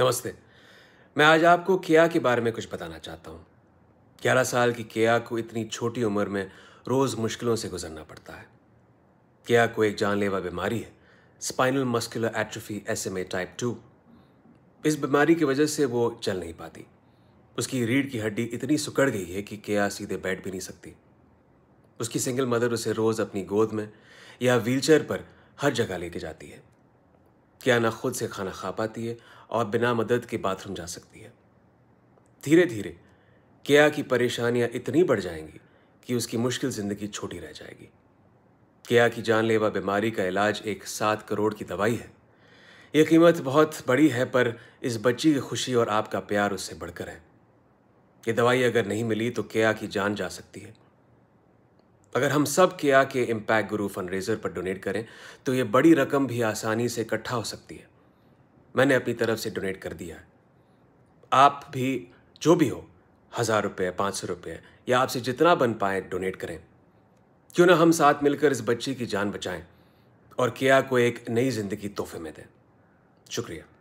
नमस्ते मैं आज आपको केया के बारे में कुछ बताना चाहता हूँ ग्यारह साल की केया को इतनी छोटी उम्र में रोज़ मुश्किलों से गुजरना पड़ता है केया को एक जानलेवा बीमारी है spinal muscular atrophy S M A type two इस बीमारी की वजह से वो चल नहीं पाती उसकी रीढ़ की हड्डी इतनी सुकड़ गई है कि केया सीधे बैठ भी नहीं सकती उसकी सिंगल मदर उसे रोज़ अपनी गोद में या व्हीलचेयर पर हर जगह लेके जाती है क्या ना खुद से खाना खा पाती है और बिना मदद के बाथरूम जा सकती है धीरे धीरे केया की परेशानियां इतनी बढ़ जाएंगी कि उसकी मुश्किल ज़िंदगी छोटी रह जाएगी केया की जानलेवा बीमारी का इलाज एक सात करोड़ की दवाई है यह कीमत बहुत बड़ी है पर इस बच्ची की खुशी और आपका प्यार उससे बढ़कर है ये दवाई अगर नहीं मिली तो केया की जान जा सकती है अगर हम सब के आके इम्पैक्ट गुरु फंडरेजर पर डोनेट करें तो ये बड़ी रकम भी आसानी से इकट्ठा हो सकती है मैंने अपनी तरफ से डोनेट कर दिया है आप भी जो भी हो हज़ार रुपये पाँच सौ रुपये या आपसे जितना बन पाए डोनेट करें क्यों ना हम साथ मिलकर इस बच्चे की जान बचाएं और किया को एक नई ज़िंदगी तोहफे में दें शुक्रिया